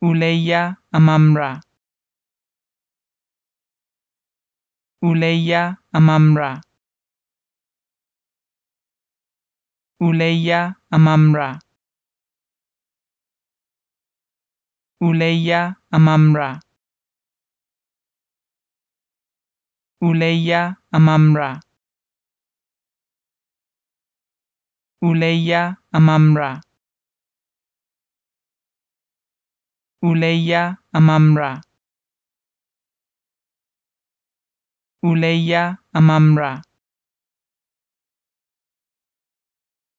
Uleya Amamra Uleya Amamra Uleya Amamra Uleya Amamra Uleya Amamra Uleya Amamra Uleya Amamra. Uleya Amamra.